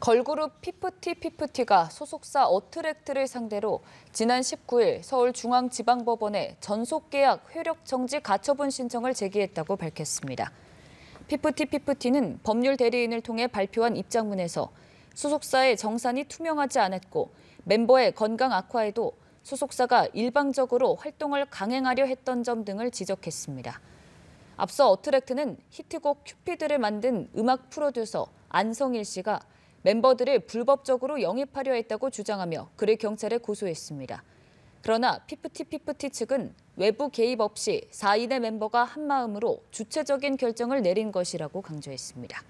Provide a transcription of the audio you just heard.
걸그룹 피프티 피프티가 소속사 어트랙트를 상대로 지난 19일 서울중앙지방법원에 전속계약 효력정지 가처분 신청을 제기했다고 밝혔습니다. 피프티 피프티는 법률 대리인을 통해 발표한 입장문에서 소속사의 정산이 투명하지 않았고 멤버의 건강 악화에도 소속사가 일방적으로 활동을 강행하려 했던 점 등을 지적했습니다. 앞서 어트랙트는 히트곡 큐피드를 만든 음악 프로듀서 안성일 씨가 멤버들을 불법적으로 영입하려 했다고 주장하며 그를 경찰에 고소했습니다. 그러나 피프티피프티 측은 외부 개입 없이 4인의 멤버가 한마음으로 주체적인 결정을 내린 것이라고 강조했습니다.